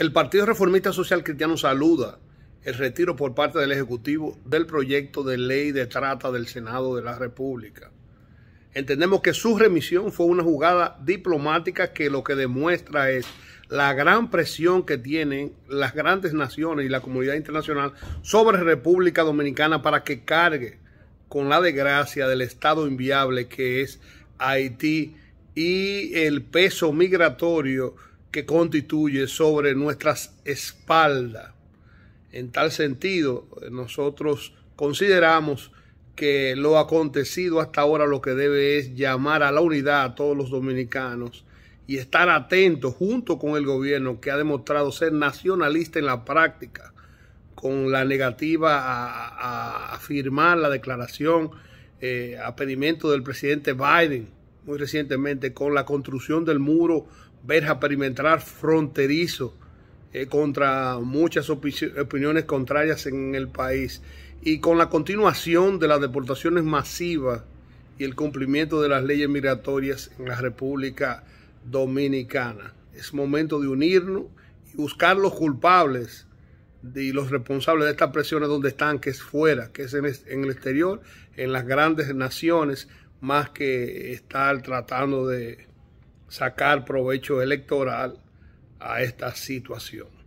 El Partido Reformista Social Cristiano saluda el retiro por parte del Ejecutivo del proyecto de ley de trata del Senado de la República. Entendemos que su remisión fue una jugada diplomática que lo que demuestra es la gran presión que tienen las grandes naciones y la comunidad internacional sobre República Dominicana para que cargue con la desgracia del estado inviable que es Haití y el peso migratorio que constituye sobre nuestras espaldas. En tal sentido, nosotros consideramos que lo acontecido hasta ahora lo que debe es llamar a la unidad a todos los dominicanos y estar atentos junto con el gobierno que ha demostrado ser nacionalista en la práctica, con la negativa a, firmar la declaración eh, a pedimento del presidente Biden muy recientemente con la construcción del muro verja perimetral fronterizo eh, contra muchas opiniones contrarias en el país y con la continuación de las deportaciones masivas y el cumplimiento de las leyes migratorias en la República Dominicana. Es momento de unirnos y buscar los culpables y los responsables de estas presiones donde están, que es fuera, que es en el exterior, en las grandes naciones, más que estar tratando de sacar provecho electoral a esta situación.